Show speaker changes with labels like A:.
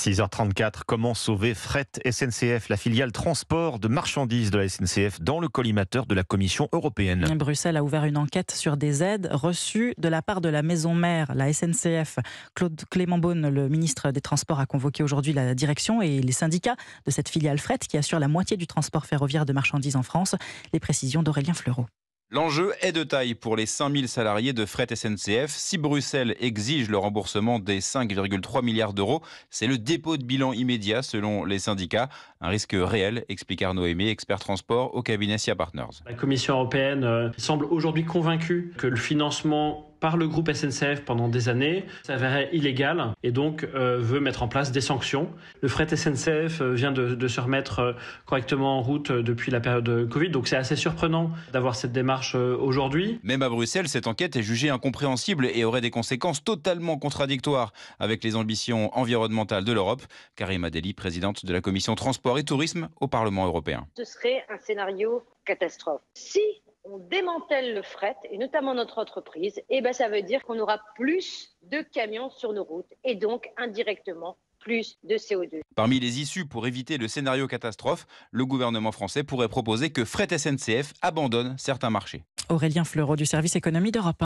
A: 6h34, comment sauver Fret SNCF, la filiale transport de marchandises de la SNCF dans le collimateur de la Commission européenne.
B: Bruxelles a ouvert une enquête sur des aides reçues de la part de la maison mère, la SNCF. Claude Clément Beaune, le ministre des Transports, a convoqué aujourd'hui la direction et les syndicats de cette filiale Fret qui assure la moitié du transport ferroviaire de marchandises en France. Les précisions d'Aurélien Fleureau.
A: L'enjeu est de taille pour les 5000 salariés de fret SNCF. Si Bruxelles exige le remboursement des 5,3 milliards d'euros, c'est le dépôt de bilan immédiat selon les syndicats. Un risque réel, explique Arnaud Aimé, expert transport au cabinet SIA Partners.
C: La Commission européenne euh, semble aujourd'hui convaincue que le financement par le groupe SNCF pendant des années s'avérait illégal et donc euh, veut mettre en place des sanctions. Le fret SNCF euh, vient de, se remettre euh, correctement en route depuis la période Covid, donc c'est assez surprenant d'avoir cette démarche aujourd'hui.
A: Même à Bruxelles,
C: cette enquête est jugée
A: incompréhensible et aurait des conséquences totalement contradictoires avec les ambitions environnementales de l'Europe. Karim Adeli, présidente de la commission Transport et Tourisme au Parlement européen.
D: Ce serait un scénario catastrophe. Si on démantèle le fret, et notamment notre entreprise, et ben ça veut dire qu'on aura plus de camions sur nos routes, et donc indirectement plus de CO2.
A: Parmi les issues pour éviter le scénario catastrophe, le gouvernement français pourrait proposer que Fret SNCF abandonne certains marchés.
B: Aurélien Fleureau du service économie d'Europe.